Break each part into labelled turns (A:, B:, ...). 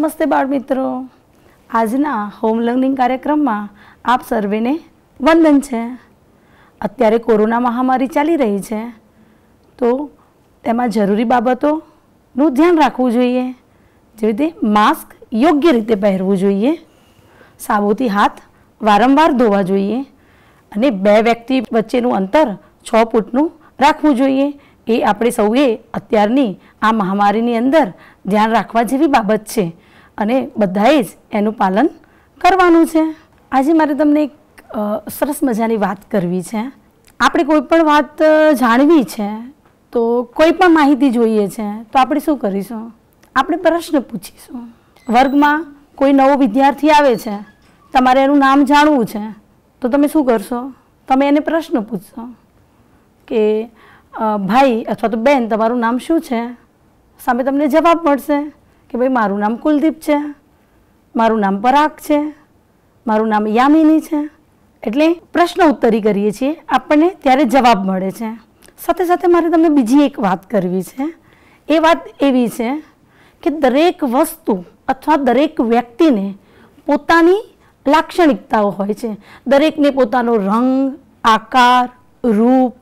A: નમસ્તે બાળ મિત્રો આજના હોમ લર્નિંગ કાર્યક્રમમાં આપ સર્વેને વંદન છે અત્યારે કોરોના મહામારી ચાલી રહી છે તો તેમાં જરૂરી બાબતોનું ધ્યાન રાખવું જોઈએ જેવી રીતે માસ્ક યોગ્ય રીતે પહેરવું જોઈએ સાબુથી હાથ વારંવાર ધોવા જોઈએ અને બે વ્યક્તિ વચ્ચેનું અંતર છ ફૂટનું રાખવું જોઈએ એ આપણે સૌએ અત્યારની આ મહામારીની અંદર ધ્યાન રાખવા જેવી બાબત છે અને બધાએ જ એનું પાલન કરવાનું છે આજે મારે તમને એક સરસ મજાની વાત કરવી છે આપણે કોઈ પણ વાત જાણવી છે તો કોઈ પણ માહિતી જોઈએ છે તો આપણે શું કરીશું આપણે પ્રશ્ન પૂછીશું વર્ગમાં કોઈ નવો વિદ્યાર્થી આવે છે તમારે એનું નામ જાણવું છે તો તમે શું કરશો તમે એને પ્રશ્ન પૂછશો કે ભાઈ અથવા તો બેન તમારું નામ શું છે સામે તમને જવાબ મળશે કે ભાઈ મારું નામ કુલદીપ છે મારું નામ પરાગ છે મારું નામ યામિની છે એટલે પ્રશ્ન ઉત્તરી કરીએ છીએ આપણને ત્યારે જવાબ મળે છે સાથે સાથે મારે તમને બીજી એક વાત કરવી છે એ વાત એવી છે કે દરેક વસ્તુ અથવા દરેક વ્યક્તિને પોતાની લાક્ષણિકતાઓ હોય છે દરેકને પોતાનો રંગ આકાર રૂપ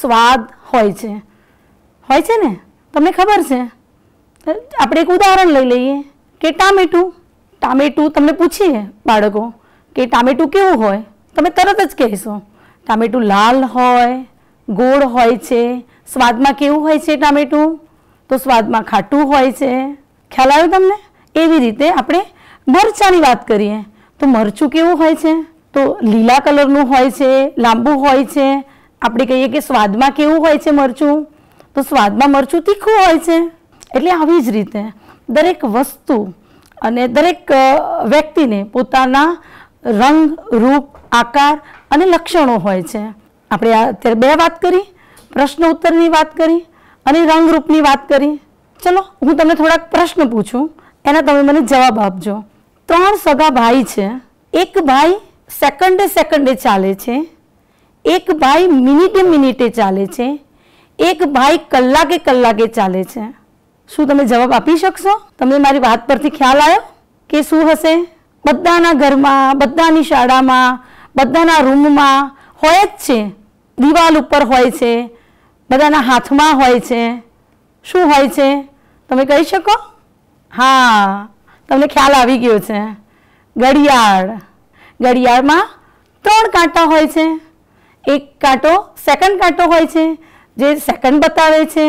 A: સ્વાદ હોય છે હોય છે ને તમને ખબર છે આપણે એક ઉદાહરણ લઈ લઈએ કે ટામેટું ટામેટું તમને પૂછીએ બાળકો કે ટામેટું કેવું હોય તમે તરત જ કહેશો ટામેટું લાલ હોય ગોળ હોય છે સ્વાદમાં કેવું હોય છે ટામેટું તો સ્વાદમાં ખાટું હોય છે ખ્યાલ આવ્યો તમને એવી રીતે આપણે મરચાંની વાત કરીએ તો મરચું કેવું હોય છે તો લીલા કલરનું હોય છે લાંબુ હોય છે આપણે કહીએ કે સ્વાદમાં કેવું હોય છે મરચું તો સ્વાદમાં મરચું તીખું હોય છે એટલે આવી જ રીતે દરેક વસ્તુ અને દરેક વ્યક્તિને પોતાના રંગ રૂપ આકાર અને લક્ષણો હોય છે આપણે અત્યારે બે વાત કરી પ્રશ્ન ઉત્તરની વાત કરી અને રંગરૂપની વાત કરી ચલો હું તમને થોડાક પ્રશ્ન પૂછું એના તમે મને જવાબ આપજો ત્રણ સગા ભાઈ છે એક ભાઈ સેકન્ડે સેકન્ડે ચાલે છે એક ભાઈ મિનિટે મિનિટે ચાલે છે એક ભાઈ કલાકે કલાકે ચાલે છે શું તમે જવાબ આપી શકશો તમને મારી વાત પરથી ખ્યાલ આવ્યો કે શું હશે બધાના ઘરમાં બધાની શાળામાં બધાના રૂમમાં હોય જ છે દિવાલ ઉપર હોય છે બધાના હાથમાં હોય છે શું હોય છે તમે કહી શકો હા તમને ખ્યાલ આવી ગયો છે ઘડિયાળ ઘડિયાળમાં ત્રણ કાંટા હોય છે એક કાંટો સેકન્ડ કાંટો હોય છે જે સેકન્ડ બતાવે છે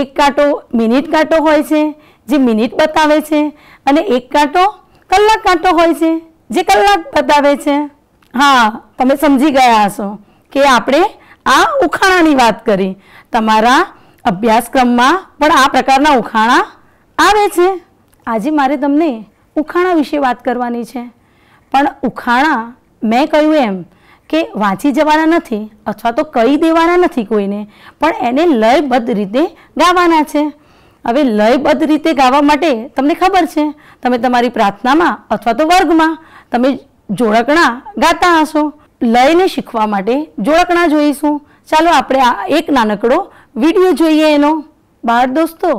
A: એક કાંટો મિનિટ કાંટો હોય છે જે મિનિટ બતાવે છે અને એક કાંટો કલાક કાંટો હોય છે જે કલાક બતાવે છે હા તમે સમજી ગયા હશો કે આપણે આ ઉખાણાની વાત કરી તમારા અભ્યાસક્રમમાં પણ આ પ્રકારના ઉખાણા આવે છે આજે મારે તમને ઉખાણા વિશે વાત કરવાની છે પણ ઉખાણા મેં કહ્યું એમ કે વાંચી જવાના નથી અથવા તો કહી દેવાના નથી કોઈને પણ એને લયબદ્ધ રીતે ગાવાના છે હવે લયબદ્ધ રીતે ગાવા માટે તમને ખબર છે તમે તમારી પ્રાર્થનામાં અથવા તો વર્ગમાં તમે જોડકણા ગાતા હશો લયને શીખવા માટે જોડકણા જોઈશું ચાલો આપણે આ એક નાનકડો વિડીયો જોઈએ એનો બાળ દોસ્તો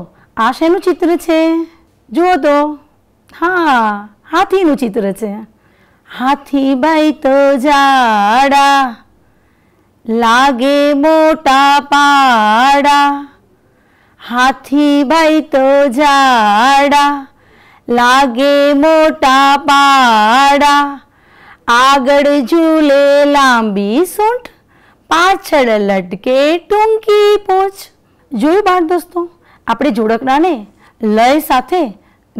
A: આ શેનું ચિત્ર છે જુઓ તો હા હાથીનું ચિત્ર છે હાથી ભાઈ તો જાડા લાગે મોટા પાડા હાથી ભાઈ તો જાડા લાગે મોટા પાડા આગળ ઝૂલે લાંબી સૂંઠ પાછળ લટકે ટૂંકી પોચ જોયું બાળ દોસ્તો આપણે જોડકણાને લય સાથે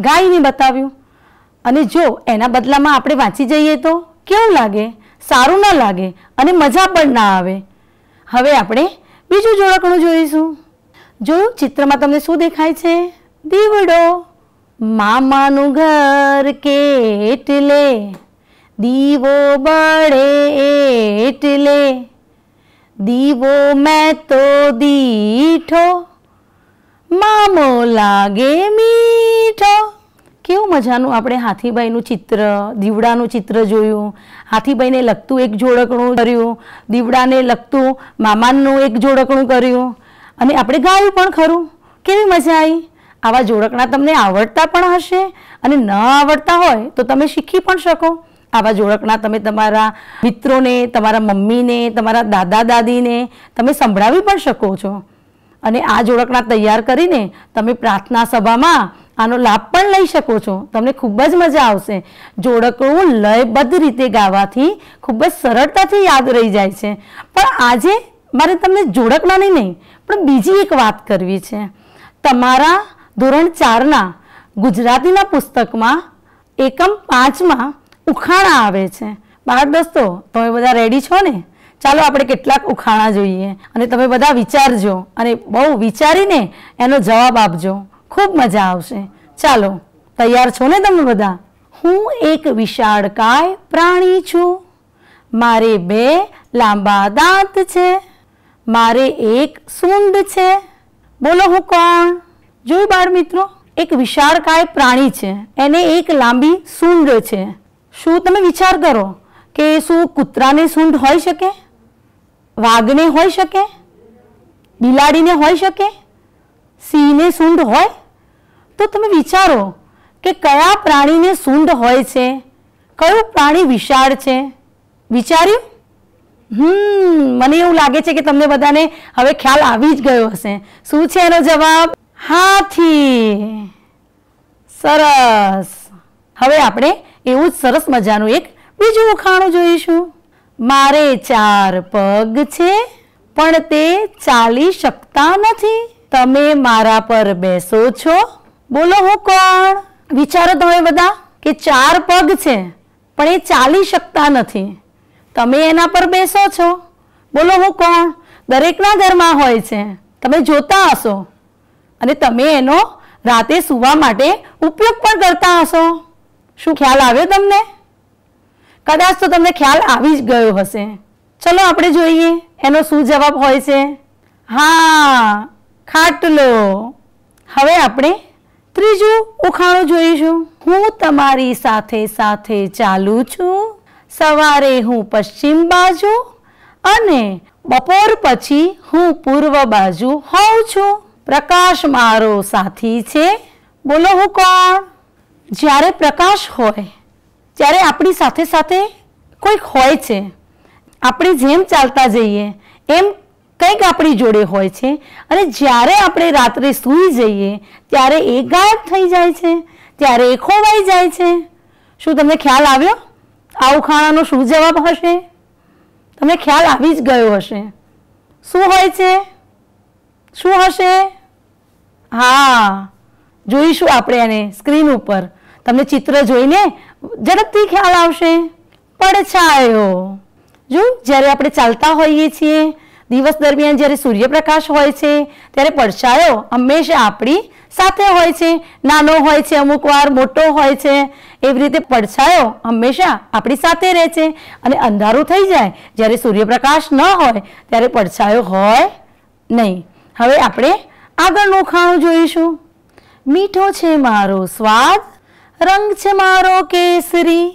A: ગાયને બતાવ્યું અને જો એના બદલામાં આપણે વાંચી જઈએ તો કેવું લાગે સારું ન લાગે અને મજા પણ ના આવે હવે આપણે બીજું જોડકણું જોઈશું જો ચિત્રમાં તમને શું દેખાય છે દીવડો મામાનું ઘર કેટલે દીવો બળે એટલે દીવો મેં તો દીઠો મામો લાગે મીઠો કેવું મજાનું આપણે હાથીભાઈનું ચિત્ર દીવડાનું ચિત્ર જોયું હાથીભાઈને લગતું એક જોડકણું કર્યું દીવડાને લગતું મામાનું એક જોડકણું કર્યું અને આપણે ગાયું પણ ખરું કેવી મજા આવી આવા જોડકણા તમને આવડતા પણ હશે અને ન આવડતા હોય તો તમે શીખી પણ શકો આવા જોડકણા તમે તમારા મિત્રોને તમારા મમ્મીને તમારા દાદા દાદીને તમે સંભળાવી પણ શકો છો અને આ જોડકણા તૈયાર કરીને તમે પ્રાર્થના સભામાં આનો લાભ પણ લઈ શકો છો તમને ખૂબ જ મજા આવશે જોડકણું લયબદ્ધ રીતે ગાવાથી ખૂબ જ સરળતાથી યાદ રહી જાય છે પણ આજે મારે તમને જોડકણાની નહીં પણ બીજી એક વાત કરવી છે તમારા ધોરણ ચારના ગુજરાતીના પુસ્તકમાં એકમ પાંચમાં ઉખાણા આવે છે બાળક દોસ્તો તમે બધા રેડી છો ને ચાલો આપણે કેટલાક ઉખાણા જોઈએ અને તમે બધા વિચારજો અને બહુ વિચારીને એનો જવાબ આપજો ખૂબ મજા આવશે ચાલો તૈયાર છો ને તમે બધા હું એક વિશાળકાય પ્રાણી છું મારે બે લાંબા દાંત છે મારે એક સૂંઢ છે બોલો હું કોણ જોયું બાળ મિત્રો એક વિશાળકાય પ્રાણી છે એને એક લાંબી સુંડ છે શું તમે વિચાર કરો કે શું કૂતરાને સૂંઢ હોઈ શકે વાઘને હોઈ શકે બિલાડીને હોઈ શકે સિંહને સૂંઢ હોય તો તમે વિચારો કે કયા પ્રાણીને સૂંઢ હોય છે કયું પ્રાણી વિશાળ છે વિચાર્યું હમ મને એવું લાગે છે કે તમને બધાને હવે ખ્યાલ આવી જ ગયો હશે શું છે એનો જવાબ હાથી સરસ હવે આપણે એવું જ સરસ મજાનું એક બીજું ઉખાણું જોઈશું મારે ચાર પગ છે પણ તે ચાલી શકતા નથી તમે મારા પર બેસો છો બોલો હું કોણ વિચારો તમે બધા કે ચાર પગ છે પણ એ ચાલી શકતા નથી તમે એના પર બેસો છો બોલો હું કોણ દરેકના ઘરમાં હોય છે તમે જોતા હશો અને તમે એનો રાતે સૂવા માટે ઉપયોગ પણ કરતા હશો શું ખ્યાલ આવ્યો તમને કદાચ તો તમને ખ્યાલ આવી જ ગયો હશે ચલો આપણે જોઈએ એનો શું જવાબ હોય છે હા ખાટલો હવે આપણે ત્રીજું ઉખાણું જોઈશું હું તમારી સાથે સાથે ચાલું છું સવારે હું પશ્ચિમ બાજુ અને બપોર પછી હું પૂર્વ બાજુ હોઉં છું પ્રકાશ મારો સાથી છે બોલો હું કોણ જ્યારે પ્રકાશ હોય ત્યારે આપણી સાથે સાથે કોઈક હોય છે આપણે જેમ ચાલતા જઈએ એમ કંઈક આપણી જોડે હોય છે અને જ્યારે આપણે રાત્રે સૂઈ જઈએ ત્યારે એ ગાયબ થઈ જાય છે ત્યારે એ ખોવાઈ જાય છે શું તમને ખ્યાલ આવ્યો આવું ખાણાનો શું જવાબ હશે તમને ખ્યાલ આવી જ ગયો હશે શું હોય છે શું હશે હા જોઈશું આપણે એને સ્ક્રીન ઉપર તમને ચિત્ર જોઈને ઝડપથી ખ્યાલ આવશે પડછાયો જો જ્યારે આપણે ચાલતા હોઈએ છીએ દિવસ દરમિયાન જ્યારે સૂર્યપ્રકાશ હોય છે ત્યારે પડછાયો હંમેશા આપણી સાથે હોય છે નાનો હોય છે અમુક વાર મોટો હોય છે એવી રીતે પડછાયો હંમેશા આપણી સાથે રહે છે અને અંધારું થઈ જાય જ્યારે સૂર્યપ્રકાશ ન હોય ત્યારે પડછાયો હોય નહીં હવે આપણે આગળનું ખાણું જોઈશું મીઠો છે મારો સ્વાદ રંગ છે મારો કેસરી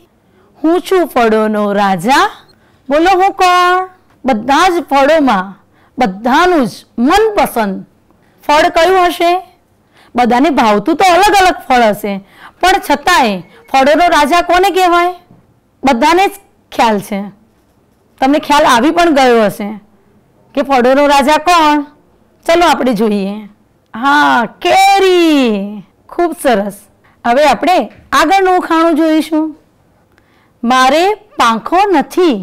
A: હું છું ફળોનો રાજા બોલો હું કોણ બધા જ ફળોમાં બધાનું જ મનપસંદ ફળ કયું હશે બધાને ભાવતું તો અલગ અલગ ફળ હશે પણ છતાંય ફળોનો રાજા કોને કહેવાય બધાને જ ખ્યાલ છે તમને ખ્યાલ આવી પણ ગયો હશે કે ફળોનો રાજા કોણ ચલો આપણે જોઈએ હા કેરી ખૂબ સરસ હવે આપણે આગળનું ખાણું જોઈશું મારે પાંખો નથી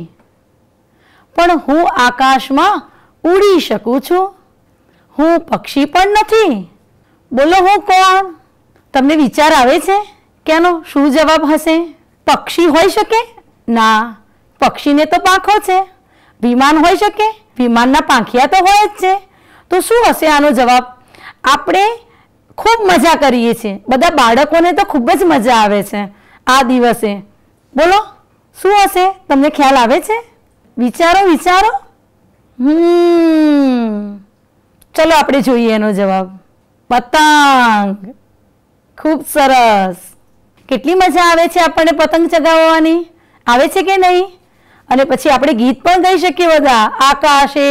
A: પણ હું આકાશમાં ઉડી શકું છું હું પક્ષી પણ નથી બોલો હું કોણ તમને વિચાર આવે છે કેનો શું જવાબ હશે પક્ષી હોઈ શકે ના પક્ષીને તો પાંખો છે વિમાન હોઈ શકે વિમાનના પાંખિયા તો હોય જ છે તો શું હશે આનો જવાબ આપણે ખૂબ મજા કરીએ છીએ બધા બાળકોને તો ખૂબ જ મજા આવે છે આ દિવસે બોલો શું હશે તમને ખ્યાલ આવે છે વિચારો વિચારો હમ ચલો આપણે જોઈએ એનો જવાબ પતંગ ખૂબ સરસ કેટલી મજા આવે છે આપણને પતંગ ચગાવવાની આવે છે કે નહીં અને પછી આપણે ગીત પણ ગાઈ શકીએ બધા આકાશે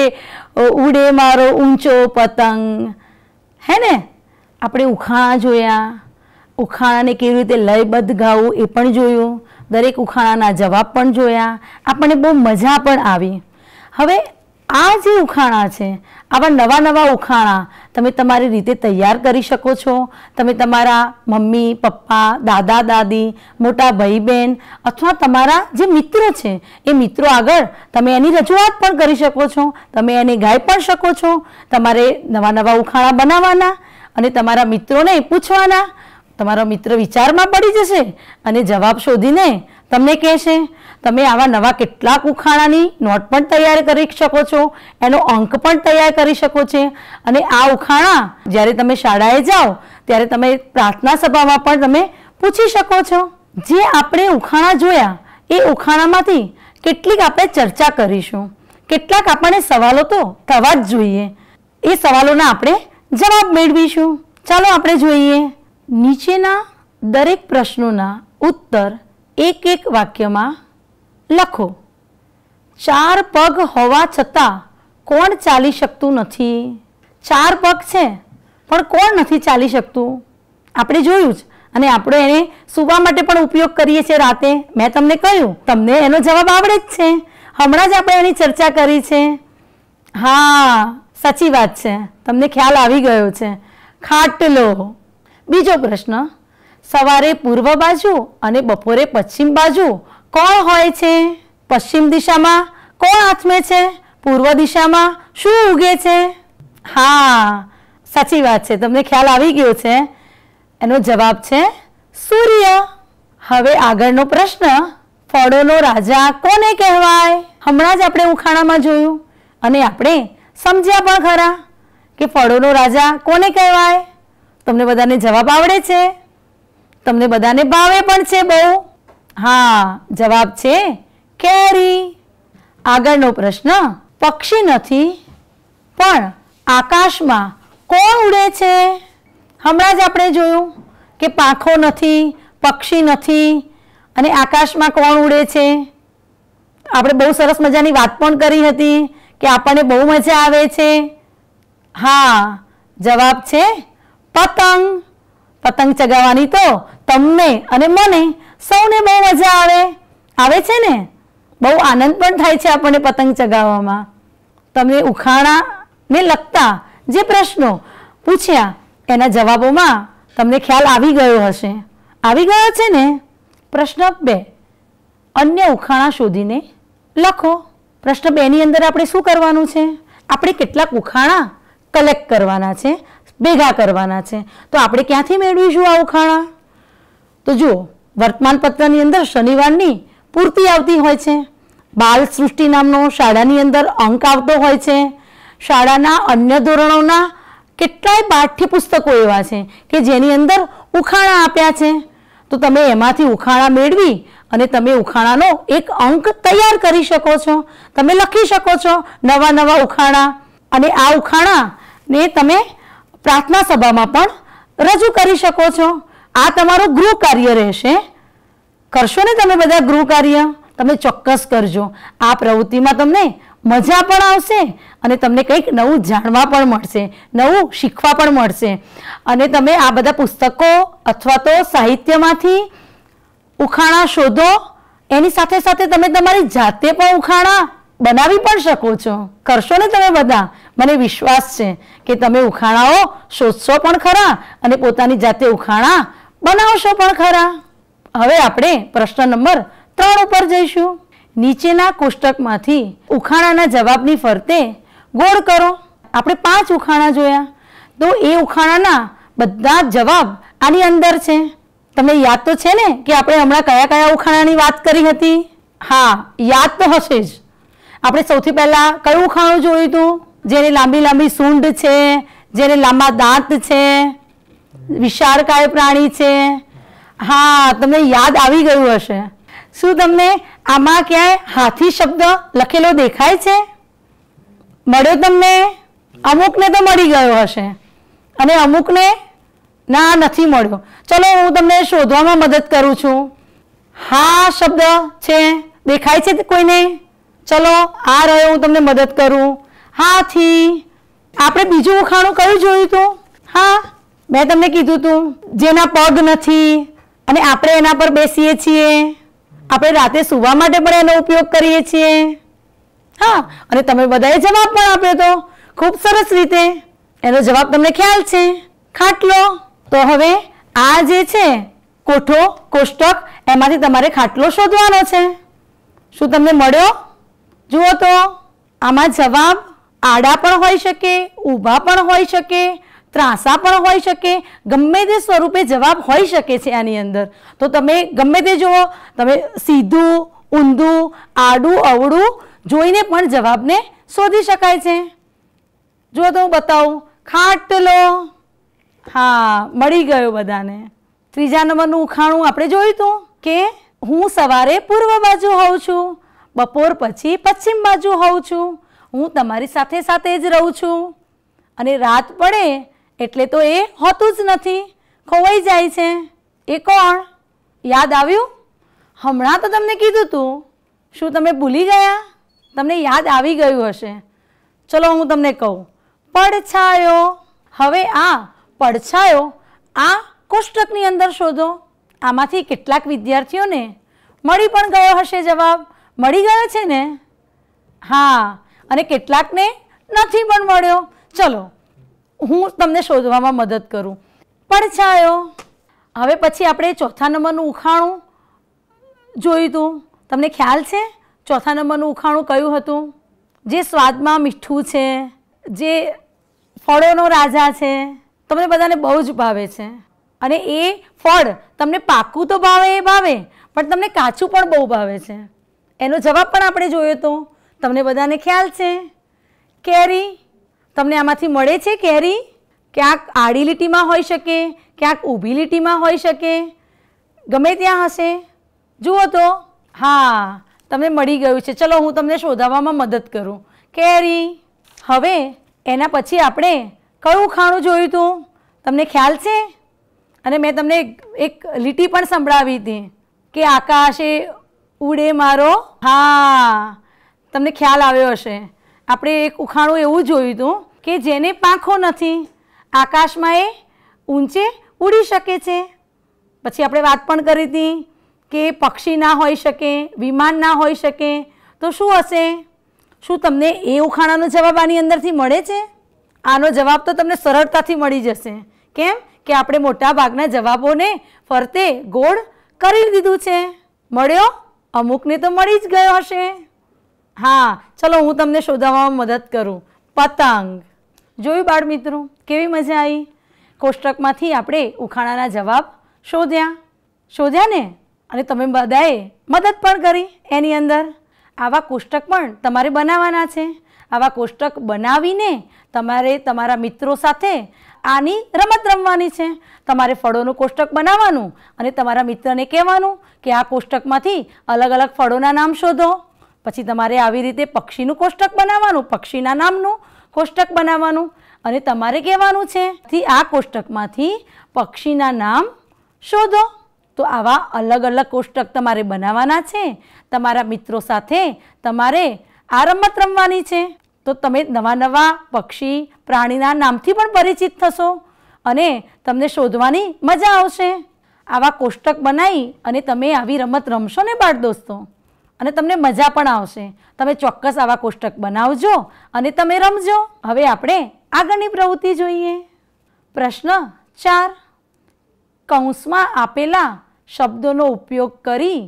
A: ઉડે મારો ઊંચો પતંગ હે ને આપણે ઉખાણા જોયા ઉખાણાને કેવી રીતે લયબદ્ધ ગાવું એ પણ જોયું દરેક ઉખાણાના જવાબ પણ જોયા આપણને બહુ મજા પણ આવી હવે આ જે ઉખાણા છે આવા નવા નવા ઉખાણા તમે તમારી રીતે તૈયાર કરી શકો છો તમે તમારા મમ્મી પપ્પા દાદા દાદી મોટા ભાઈ બહેન અથવા તમારા જે મિત્રો છે એ મિત્રો આગળ તમે એની રજૂઆત પણ કરી શકો છો તમે એને ગાઈ પણ શકો છો તમારે નવા નવા ઉખાણા બનાવવાના અને તમારા મિત્રોને પૂછવાના તમારો મિત્ર વિચારમાં પડી જશે અને જવાબ શોધીને તમને કહેશે તમે આવા નવા કેટલાક ઉખાણાની નોટ પણ તૈયાર કરી શકો છો એનો અંક પણ તૈયાર કરી શકો છો અને આ ઉખાણા જ્યારે તમે શાળાએ જાઓ ત્યારે તમે પ્રાર્થના સભામાં પણ તમે પૂછી શકો છો જે આપણે ઉખાણા જોયા એ ઉખાણામાંથી કેટલીક આપણે ચર્ચા કરીશું કેટલાક આપણને સવાલો તો થવા જ જોઈએ એ સવાલોના આપણે જવાબ મેળવીશું ચાલો આપણે જોઈએ નીચેના દરેક પ્રશ્નોના ઉત્તર એક એક વાક્યમાં લખો ચાર પગ હોવા છતાં કોણ ચાલી શકતું નથી ચાર પગ છે પણ કોણ નથી ચાલી શકતું આપણે જોયું જ અને આપણે એને સુવા માટે પણ ઉપયોગ કરીએ છીએ રાતે મેં તમને કહ્યું તમને એનો જવાબ આવડે જ છે હમણાં જ આપણે એની ચર્ચા કરી છે હા સાચી વાત છે તમને ખ્યાલ આવી ગયો છે ખાટલો બીજો પ્રશ્ન સવારે પૂર્વ બાજુ અને બપોરે પશ્ચિમ બાજુ કોણ હોય છે પશ્ચિમ દિશામાં કોણ આથમે છે પૂર્વ દિશામાં શું ઉગે છે હા સાચી વાત છે તમને ખ્યાલ આવી ગયો છે એનો જવાબ છે સૂર્ય હવે આગળનો પ્રશ્ન ફળોનો રાજા કોને કહેવાય હમણાં જ આપણે ઉખાણામાં જોયું અને આપણે સમજ્યા પણ ખરા કે ફળોનો રાજા કોને કહેવાય તમને બધાને જવાબ આવડે છે તમને બધાને ભાવે પણ છે બહુ હા જવાબ છે કેરી આગળનો પ્રશ્ન પક્ષી નથી પણ આકાશમાં કોણ ઉડે છે હમણાં જ આપણે જોયું કે પાંખો નથી પક્ષી નથી અને આકાશમાં કોણ ઉડે છે આપણે બહુ સરસ મજાની વાત પણ કરી હતી કે આપણને બહુ મજા આવે છે હા જવાબ છે પતંગ પતંગ ચગાવવાની તો તમને અને મને સૌને બહુ મજા આવે આવે છે ને બહુ આનંદ પણ થાય છે આપણને પતંગ ચગાવવામાં તમને ઉખાણાને લગતા જે પ્રશ્નો પૂછ્યા એના જવાબોમાં તમને ખ્યાલ આવી ગયો હશે આવી ગયો છે ને પ્રશ્ન બે અન્ય ઉખાણા શોધીને લખો પ્રશ્ન બેની અંદર આપણે શું કરવાનું છે આપણે કેટલાક ઉખાણા કલેક્ટ કરવાના છે ભેગા કરવાના છે તો આપણે ક્યાંથી મેળવીશું આ ઉખાણા તો જુઓ વર્તમાનપત્રની અંદર શનિવારની પૂર્તિ આવતી હોય છે બાલ સૃષ્ટિ નામનો શાળાની અંદર અંક આવતો હોય છે શાળાના અન્ય ધોરણોના કેટલાય પાઠ્યપુસ્તકો એવા છે કે જેની અંદર ઉખાણા આપ્યા છે તો તમે એમાંથી ઉખાણા મેળવી અને તમે ઉખાણાનો એક અંક તૈયાર કરી શકો છો તમે લખી શકો છો નવા નવા ઉખાણા અને આ ઉખાણાને તમે પ્રાર્થના સભામાં પણ રજૂ કરી શકો છો આ તમારું ગૃહ કાર્ય રહેશે કરશો ને તમે બધા ગૃહ કાર્ય તમે ચોક્કસ કરજો આ પ્રવૃત્તિમાં તમને મજા પણ આવશે અને તમને કંઈક નવું જાણવા પણ મળશે નવું શીખવા પણ મળશે અને તમે આ બધા પુસ્તકો અથવા તો સાહિત્યમાંથી ઉખાણા શોધો એની સાથે સાથે તમે તમારી જાતે પણ ઉખાણા બનાવી પણ શકો છો કરશો ને તમે બધા મને વિશ્વાસ છે કે તમે ઉખાણાઓ શોધશો પણ ખરા અને પોતાની જાતે ઉખાણા બનાવશો પણ ખરા હવે આપણે પ્રશ્ન નંબર ત્રણ ઉપર જઈશું નીચેના કોષ્ટકમાંથી ઉખાણાના જવાબની ફરતે ગોળ કરો આપણે પાંચ ઉખાણા જોયા તો એ ઉખાણાના બધા જ જવાબ આની અંદર છે તમને યાદ તો છે ને કે આપણે હમણાં કયા કયા ઉખાણાની વાત કરી હતી હા યાદ તો હશે જ આપણે સૌથી પહેલાં કયું ઉખાણું જોયું હતું જેની લાંબી લાંબી સૂંઢ છે જેને લાંબા દાંત છે વિશાળકાય પ્રાણી છે હા તમને યાદ આવી ગયું હશે શું તમને આમાં ક્યાંય હાથી શબ્દ લખેલો દેખાય છે મળ્યો તમને અમુકને તો મળી ગયો હશે અને અમુકને ના નથી મળ્યો ચલો હું તમને શોધવામાં મદદ કરું છું હા શબ્દ છે દેખાય છે કોઈને ચલો આ રહ્યો હું તમને મદદ કરું હાથી આપણે બીજું ઉખાણું કયું જોયું તું હા મેં તમને કીધું તું જેના પગ નથી અને આપણે એના પર બેસીએ છીએ આપણે રાતે સૂવા માટે પણ એનો ઉપયોગ કરીએ છીએ હા અને તમે બધાએ જવાબ પણ આપ્યો તો ખૂબ સરસ રીતે એનો જવાબ તમને ખ્યાલ છે ખાટલો તો હવે આ જે છે કોઠો કોષ્ટક એમાંથી તમારે ખાટલો શોધવાનો છે શું તમને મળ્યો જુઓ તો આમાં જવાબ આડા પણ હોઈ શકે ઊભા પણ હોઈ શકે ત્રાસા પણ હોઈ શકે ગમે તે સ્વરૂપે જવાબ હોઈ શકે છે આની અંદર તો તમે ગમે તે જુઓ તમે સીધું ઊંધું આડું અવળું જોઈને પણ જવાબને શોધી શકાય છે જો તો હું બતાવું ખાટલો હા મળી ગયો બધાને ત્રીજા નંબરનું ઉખાણું આપણે જોયું હતું કે હું સવારે પૂર્વ બાજુ હોઉં છું બપોર પછી પશ્ચિમ બાજુ હોઉં છું હું તમારી સાથે સાથે જ રહું છું અને રાત પડે એટલે તો એ હોતું જ નથી ખોવાઈ જાય છે એ કોણ યાદ આવ્યું હમણાં તો તમને કીધું તું શું તમે ભૂલી ગયા તમને યાદ આવી ગયું હશે ચલો હું તમને કહું પડછાયો હવે આ પડછાયો આ કોષ્ટકની અંદર શોધો આમાંથી કેટલાક વિદ્યાર્થીઓને મળી પણ ગયો હશે જવાબ મળી ગયો છે ને હા અને કેટલાકને નથી પણ મળ્યો ચલો હું તમને શોધવામાં મદદ કરું પડછાયો હવે પછી આપણે ચોથા નંબરનું ઉખાણું જોયું હતું તમને ખ્યાલ છે ચોથા નંબરનું ઉખાણું કયું હતું જે સ્વાદમાં મીઠું છે જે ફળોનો રાજા છે તમને બધાને બહુ જ ભાવે છે અને એ ફળ તમને પાકું તો ભાવે એ ભાવે પણ તમને કાચું પણ બહુ ભાવે છે એનો જવાબ પણ આપણે જોયો હતો તમને બધાને ખ્યાલ છે કેરી તમને આમાંથી મળે છે કેરી ક્યાંક આડી લીટીમાં હોઈ શકે ક્યાંક ઊભી લીટીમાં હોઈ શકે ગમે ત્યાં હશે જુઓ તો હા તમને મળી ગયું છે ચલો હું તમને શોધાવવામાં મદદ કરું કેરી હવે એના પછી આપણે કયું ખાણું જોયું હતું તમને ખ્યાલ છે અને મેં તમને એક લીટી પણ સંભળાવી હતી કે આકાશે ઉડે મારો હા તમને ખ્યાલ આવ્યો હશે આપણે એક ઉખાણું એવું જોયું હતું કે જેને પાંખો નથી આકાશમાં એ ઊંચે ઉડી શકે છે પછી આપણે વાત પણ કરી હતી કે પક્ષી ના હોઈ શકે વિમાન ના હોઈ શકે તો શું હશે શું તમને એ ઉખાણાનો જવાબ આની અંદરથી મળે છે આનો જવાબ તો તમને સરળતાથી મળી જશે કેમ કે આપણે મોટાભાગના જવાબોને ફરતે ગોળ કરી દીધું છે મળ્યો અમુકને તો મળી જ ગયો હશે હા ચલો હું તમને શોધાવવામાં મદદ કરું પતંગ જોયું બાળ મિત્રો કેવી મજા આવી કોષ્ટકમાંથી આપણે ઉખાણાના જવાબ શોધ્યા શોધ્યા ને અને તમે બધાએ મદદ પણ કરી એની અંદર આવા કોષ્ટક પણ તમારે બનાવવાના છે આવા કોષ્ટક બનાવીને તમારે તમારા મિત્રો સાથે આની રમત રમવાની છે તમારે ફળોનું કોષ્ટક બનાવવાનું અને તમારા મિત્રને કહેવાનું કે આ કોષ્ટકમાંથી અલગ અલગ ફળોના નામ શોધો પછી તમારે આવી રીતે પક્ષીનું કોષ્ટક બનાવવાનું પક્ષીના નામનું કોષ્ટક બનાવવાનું અને તમારે કહેવાનું છે આ કોષ્ટકમાંથી પક્ષીના નામ શોધો તો આવા અલગ અલગ કોષ્ટક તમારે બનાવવાના છે તમારા મિત્રો સાથે તમારે આ રમત રમવાની છે તો તમે નવા નવા પક્ષી પ્રાણીના નામથી પણ પરિચિત થશો અને તમને શોધવાની મજા આવશે આવા કોષ્ટક બનાવી અને તમે આવી રમત રમશો ને બાળ દોસ્તો અને તમને મજા પણ આવશે તમે ચોક્કસ આવા કોષ્ટક બનાવજો અને તમે રમજો હવે આપણે આગળની પ્રવૃત્તિ જોઈએ પ્રશ્ન ચાર કૌંસમાં આપેલા શબ્દોનો ઉપયોગ કરી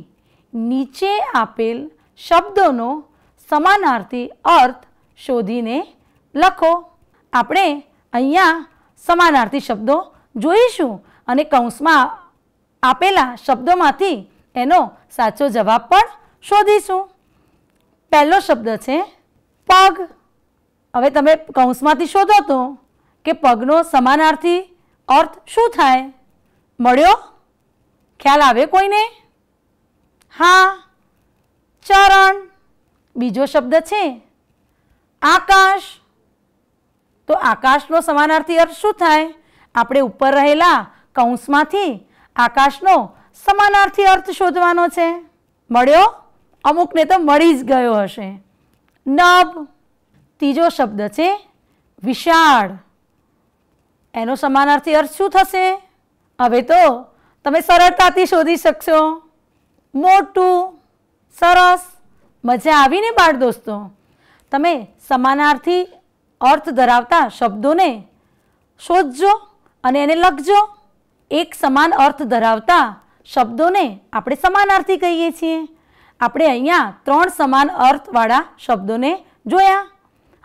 A: નીચે આપેલ શબ્દોનો સમાનાર્થી અર્થ શોધીને લખો આપણે અહીંયા સમાનાર્થી શબ્દો જોઈશું અને કૌંસમાં આપેલા શબ્દોમાંથી એનો સાચો જવાબ પણ શોધીશું પહેલો શબ્દ છે પગ હવે તમે કૌંસમાંથી શોધો તો કે પગનો સમાનાર્થી અર્થ શું થાય મળ્યો ખ્યાલ આવે કોઈને હા ચરણ બીજો શબ્દ છે આકાશ તો આકાશનો સમાનાર્થી અર્થ શું થાય આપણે ઉપર રહેલા કૌંસમાંથી આકાશનો સમાનાર્થી અર્થ શોધવાનો છે મળ્યો અમુકને તો મળી જ ગયો હશે નભ ત્રીજો શબ્દ છે વિશાળ એનો સમાનાર્થી અર્થ શું થશે હવે તો તમે સરળતાથી શોધી શકશો મોટું સરસ મજા આવીને બાળ દોસ્તો તમે સમાનાર્થી અર્થ ધરાવતા શબ્દોને શોધજો અને એને લખજો એક સમાન અર્થ ધરાવતા શબ્દોને આપણે સમાનાર્થી કહીએ છીએ આપણે અહીંયા ત્રણ સમાન અર્થવાળા શબ્દોને જોયા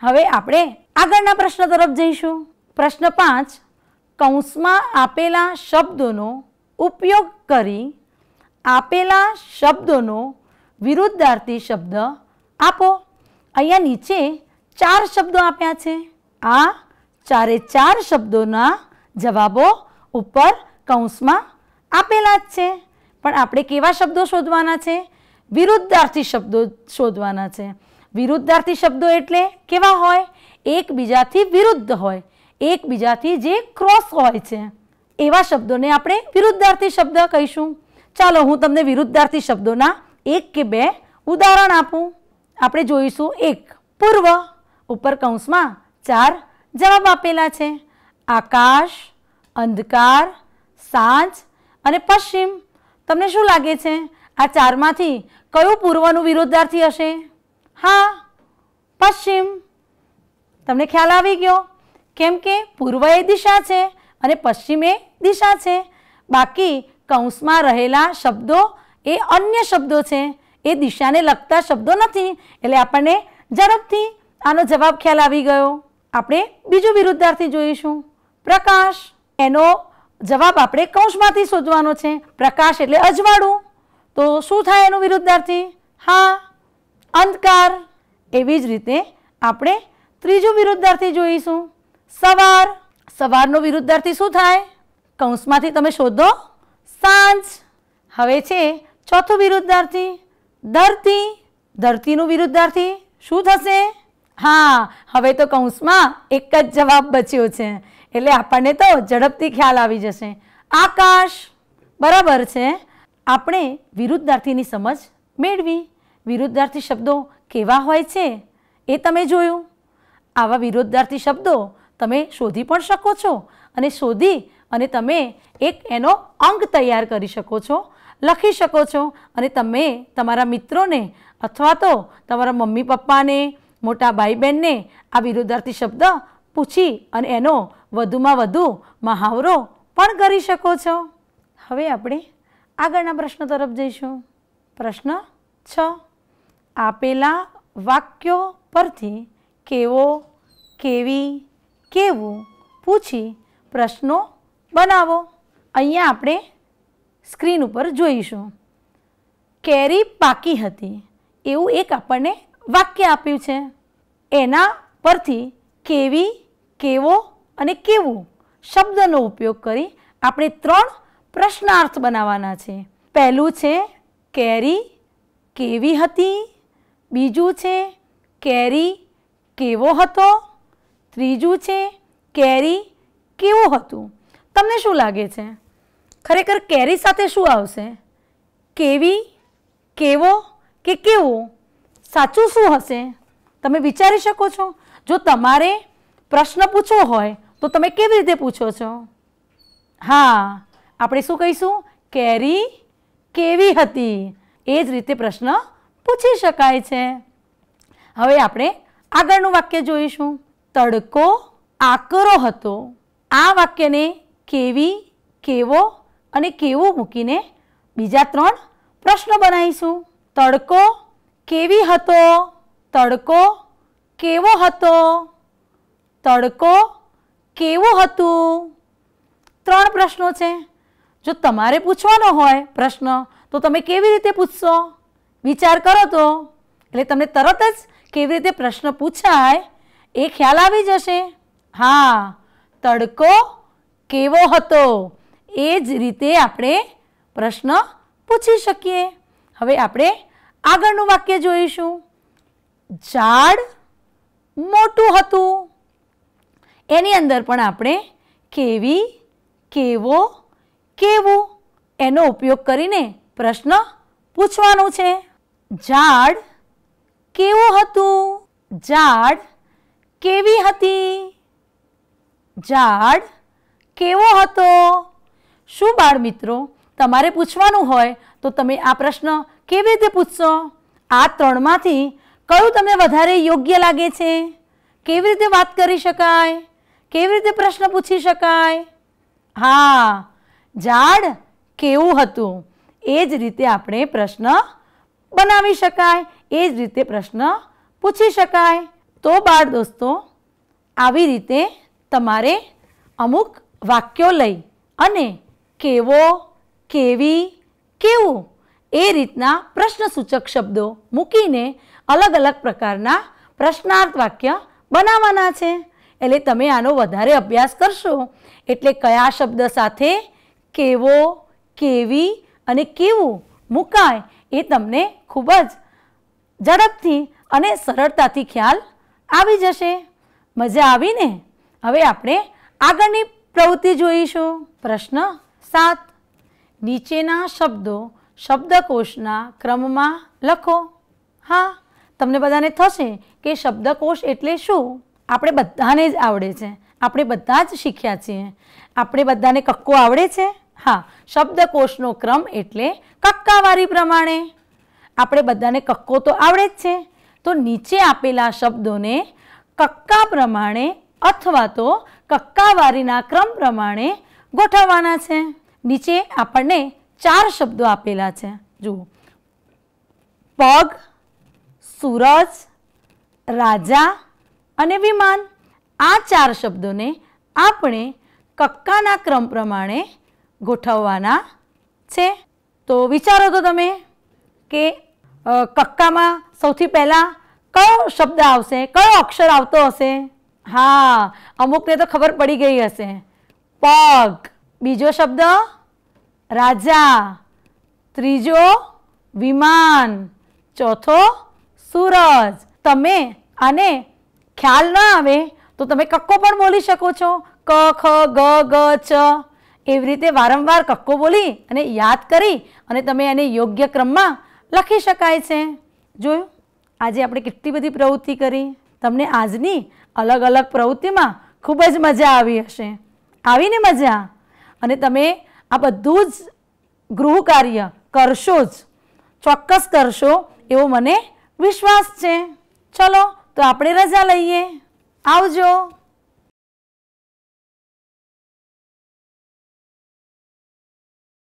A: હવે આપણે આગળના પ્રશ્ન તરફ જઈશું પ્રશ્ન પાંચ કૌંસમાં આપેલા શબ્દોનો ઉપયોગ કરી આપેલા શબ્દોનો વિરુદ્ધાર્થી શબ્દ આપો અહીંયા નીચે ચાર શબ્દો આપ્યા છે આ ચારે ચાર શબ્દોના જવાબો ઉપર કૌંસમાં આપેલા જ છે પણ આપણે કેવા શબ્દો શોધવાના છે વિરુદ્ધાર્થી શબ્દો શોધવાના છે વિરુદ્ધાર્થી શબ્દો એટલે કેવા હોય એકબીજાથી વિરુદ્ધ હોય એકબીજાથી જે ક્રોસ હોય છે એવા શબ્દોને આપણે વિરુદ્ધાર્થી શબ્દ કહીશું ચાલો હું તમને વિરુદ્ધાર્થી શબ્દોના એક કે બે ઉદાહરણ આપું આપણે જોઈશું એક પૂર્વ ઉપર કૌંસમાં ચાર જવાબ આપેલા છે આકાશ અંધકાર સાંજ અને પશ્ચિમ તમને શું લાગે છે આ ચારમાંથી કયું પૂર્વનું વિરોધાર્થી હશે હા પશ્ચિમ તમને ખ્યાલ આવી ગયો કેમ કે પૂર્વ એ દિશા છે અને પશ્ચિમ એ દિશા છે બાકી કૌંસમાં રહેલા શબ્દો એ અન્ય શબ્દો છે એ દિશાને લગતા શબ્દો નથી એટલે આપણને ઝડપથી આનો જવાબ ખ્યાલ આવી ગયો આપણે બીજું વિરુદ્ધાર્થી જોઈશું પ્રકાશ એનો જવાબ આપણે કૌંસમાંથી શોધવાનો છે પ્રકાશ એટલે અજવાળું તો શું થાય એનું વિરુદ્ધાર્થી હા અંધકાર એવી જ રીતે આપણે ત્રીજું વિરુદ્ધાર્થી જોઈશું સવાર સવારનો વિરુદ્ધાર્થી શું થાય કૌંસમાંથી તમે શોધો સાંજ હવે છે ચોથું વિરુદ્ધાર્થી ધરતી ધરતીનું વિરુદ્ધાર્થી શું થશે હા હવે તો કૌંસમાં એક જ જવાબ બચ્યો છે એટલે આપણને તો ઝડપથી ખ્યાલ આવી જશે આકાશ બરાબર છે આપણે વિરુદ્ધાર્થીની સમજ મેળવી વિરુદ્ધાર્થી શબ્દો કેવા હોય છે એ તમે જોયું આવા વિરોધાર્થી શબ્દો તમે શોધી પણ શકો છો અને શોધી અને તમે એક એનો અંક તૈયાર કરી શકો છો લખી શકો છો અને તમે તમારા મિત્રોને અથવા તો તમારા મમ્મી પપ્પાને મોટા ભાઈ બહેનને આ વિરુદ્ધાર્થી શબ્દ પૂછી અને એનો વધુમાં વધુ મહાવરો પણ કરી શકો છો હવે આપણે આગળના પ્રશ્ન તરફ જઈશું પ્રશ્ન છ આપેલા વાક્યો પરથી કેવો કેવી કેવું પૂછી પ્રશ્નો બનાવો અહીંયા આપણે સ્ક્રીન ઉપર જોઈશું કેરી પાકી હતી એવું એક આપણને વાક્ય આપ્યું છે એના પરથી કેવી કેવો અને કેવું શબ્દનો ઉપયોગ કરી આપણે ત્રણ પ્રશ્નાર્થ બનાવવાના છે પહેલું છે કેરી કેવી હતી બીજું છે કેરી કેવો હતો ત્રીજું છે કેરી કેવું હતું તમને શું લાગે છે ખરેખર કેરી સાથે શું આવશે કેવી કેવો કે કેવો સાચું શું હશે તમે વિચારી શકો છો જો તમારે પ્રશ્ન પૂછવો હોય તો તમે કેવી રીતે પૂછો છો હા આપણે શું કહીશું કેરી કેવી હતી એ જ રીતે પ્રશ્ન પૂછી શકાય છે હવે આપણે આગળનું વાક્ય જોઈશું તડકો આકરો હતો આ વાક્યને કેવી કેવો અને કેવો મૂકીને બીજા ત્રણ પ્રશ્ન બનાવીશું તડકો કેવી હતો તડકો કેવો હતો તડકો કેવું હતું ત્રણ પ્રશ્નો છે જો તમારે પૂછવાનો હોય પ્રશ્ન તો તમે કેવી રીતે પૂછશો વિચાર કરો તો એટલે તમને તરત જ કેવી રીતે પ્રશ્ન પૂછાય એ ખ્યાલ આવી જશે હા તડકો કેવો હતો એ જ રીતે આપણે પ્રશ્ન પૂછી શકીએ હવે આપણે આગળનું વાક્ય જોઈશું ઝાડ મોટું હતું એની અંદર પણ આપણે કેવી કેવો કેવું એનો ઉપયોગ કરીને પ્રશ્ન પૂછવાનો છે ઝાડ કેવું હતું ઝાડ કેવી હતી ઝાડ કેવો હતો શું બાળ મિત્રો તમારે પૂછવાનું હોય તો તમે આ પ્રશ્ન કેવી રીતે પૂછશો આ ત્રણમાંથી કયું તમને વધારે યોગ્ય લાગે છે કેવી રીતે વાત કરી શકાય કેવી રીતે પ્રશ્ન પૂછી શકાય હા ઝાડ કેવું હતું એ જ રીતે આપણે પ્રશ્ન બનાવી શકાય એ જ રીતે પ્રશ્ન પૂછી શકાય તો બાળ દોસ્તો આવી રીતે તમારે અમુક વાક્યો લઈ અને કેવો કેવી કેવું એ રીતના પ્રશ્નસૂચક શબ્દો મૂકીને અલગ અલગ પ્રકારના પ્રશ્નાર્થ વાક્ય બનાવવાના છે એટલે તમે આનો વધારે અભ્યાસ કરશો એટલે કયા શબ્દ સાથે કેવો કેવી અને કેવું મુકાય એ તમને ખૂબ જ ઝડપથી અને સરળતાથી ખ્યાલ આવી જશે મજા આવીને હવે આપણે આગળની પ્રવૃત્તિ જોઈશું પ્રશ્ન સાત નીચેના શબ્દો શબ્દકોષના ક્રમમાં લખો હા તમને બધાને થશે કે શબ્દકોષ એટલે શું આપણે બધાને જ આવડે છે આપણે બધા જ શીખ્યા છીએ આપણે બધાને કક્કો આવડે છે હા શબ્દકોષનો ક્રમ એટલે કક્કાવારી પ્રમાણે આપણે બધાને કક્કો તો આવડે જ છે તો નીચે આપેલા શબ્દોને કક્કા પ્રમાણે અથવા તો કક્કાવારીના ક્રમ પ્રમાણે ગોઠવવાના છે નીચે આપણને ચાર શબ્દો આપેલા છે જુઓ પગ સૂરજ રાજા અને વિમાન આ ચાર શબ્દોને આપણે કક્કાના ક્રમ પ્રમાણે ગોઠવવાના છે તો વિચારો તો તમે કે કક્કામાં સૌથી પહેલાં કયો શબ્દ આવશે કયો અક્ષર આવતો હશે હા અમુકને તો ખબર પડી ગઈ હશે પગ બીજો શબ્દ રાજા ત્રીજો વિમાન ચોથો સૂરજ તમે આને ખ્યાલ ન આવે તો તમે કક્કો પણ બોલી શકો છો ક ખ ગ ગ ચ એવી રીતે વારંવાર કક્કો બોલી અને યાદ કરી અને તમે એને યોગ્ય ક્રમમાં લખી શકાય છે જોયું આજે આપણે કેટલી બધી પ્રવૃત્તિ કરી તમને આજની અલગ અલગ પ્રવૃત્તિમાં ખૂબ જ મજા આવી હશે આવીને મજા અને તમે આ બધું જ ગૃહ કાર્ય કરશો જ ચોક્કસ કરશો એવો મને વિશ્વાસ છે ચલો તો આપણે રજા લઈએ આવજો